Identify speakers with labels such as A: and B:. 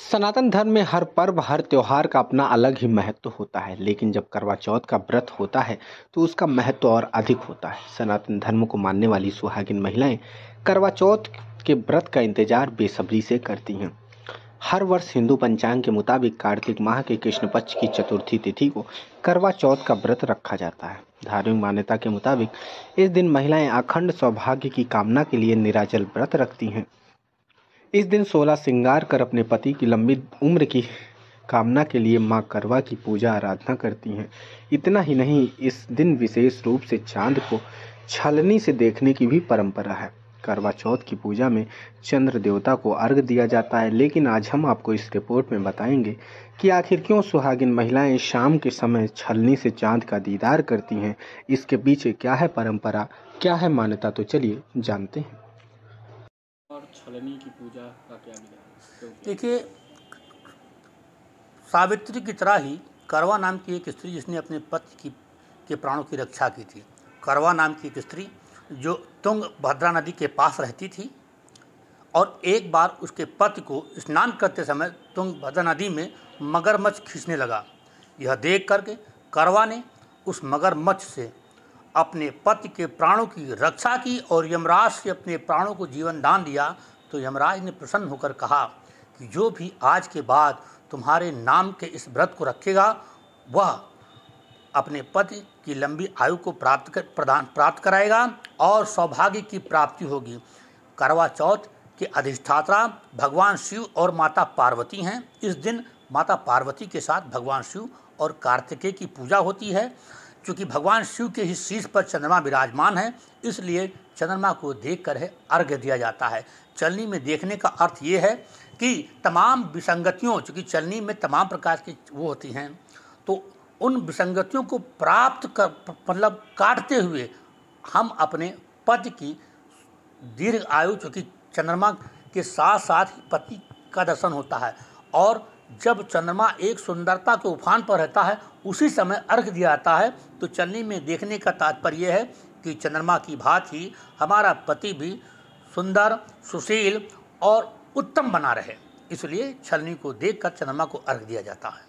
A: सनातन धर्म में हर पर्व हर त्यौहार का अपना अलग ही महत्व होता है लेकिन जब करवा चौथ का व्रत होता है तो उसका महत्व और अधिक होता है सनातन धर्म को मानने वाली सुहागिन महिलाएं करवा चौथ के व्रत का इंतजार बेसब्री से करती हैं हर वर्ष हिंदू पंचांग के मुताबिक कार्तिक माह के कृष्ण पक्ष की चतुर्थी तिथि को करवा चौथ का व्रत रखा जाता है धार्मिक मान्यता के मुताबिक इस दिन महिलाएं अखंड सौभाग्य की कामना के लिए निराजल व्रत रखती हैं इस दिन सोलह श्रृंगार कर अपने पति की लंबी उम्र की कामना के लिए माँ करवा की पूजा आराधना करती हैं इतना ही नहीं इस दिन विशेष रूप से चांद को छलनी से देखने की भी परंपरा है करवा चौथ की पूजा में चंद्र देवता को अर्घ दिया जाता है लेकिन आज हम आपको इस रिपोर्ट में बताएंगे कि आखिर क्यों सुहागिन महिलाएं शाम के समय छलनी से चांद का दीदार करती हैं इसके पीछे क्या है परंपरा क्या है मान्यता तो चलिए जानते हैं फलनी की पूजा का क्या
B: विधान देखिए सावित्री की तरह ही करवा नाम की एक स्त्री जिसने अपने पति की के प्राणों की रक्षा की थी करवा नाम की एक स्त्री जो तुंग भद्रा नदी के पास रहती थी और एक बार उसके पति को स्नान करते समय तुंग भद्रा नदी में मगरमच्छ खींचने लगा यह देख करके करवा ने उस मगरमच्छ से अपने पति के प्राणों की रक्षा की और यमराज से अपने प्राणों को जीवन दान दिया तो यमराज ने प्रसन्न होकर कहा कि जो भी आज के बाद तुम्हारे नाम के इस व्रत को रखेगा वह अपने पति की लंबी आयु को प्राप्त कर प्रदान प्राप्त कराएगा और सौभाग्य की प्राप्ति होगी करवा चौथ के अधिष्ठात्रा भगवान शिव और माता पार्वती हैं इस दिन माता पार्वती के साथ भगवान शिव और कार्तिकेय की पूजा होती है चूँकि भगवान शिव के ही शीर्ष पर चंद्रमा विराजमान है इसलिए चंद्रमा को देख कर है अर्घ्य दिया जाता है चलनी में देखने का अर्थ ये है कि तमाम विसंगतियों चूँकि चलनी में तमाम प्रकार की वो होती हैं तो उन विसंगतियों को प्राप्त कर मतलब काटते हुए हम अपने पद की दीर्घ आयु चूँकि चंद्रमा के साथ साथ ही पति का दर्शन होता है और जब चंद्रमा एक सुंदरता के उफान पर रहता है उसी समय अर्घ दिया जाता है तो चलनी में देखने का तात्पर्य है कि चंद्रमा की भांति हमारा पति भी सुंदर सुशील और उत्तम बना
A: रहे इसलिए छलनी को देखकर चंद्रमा को अर्घ दिया जाता है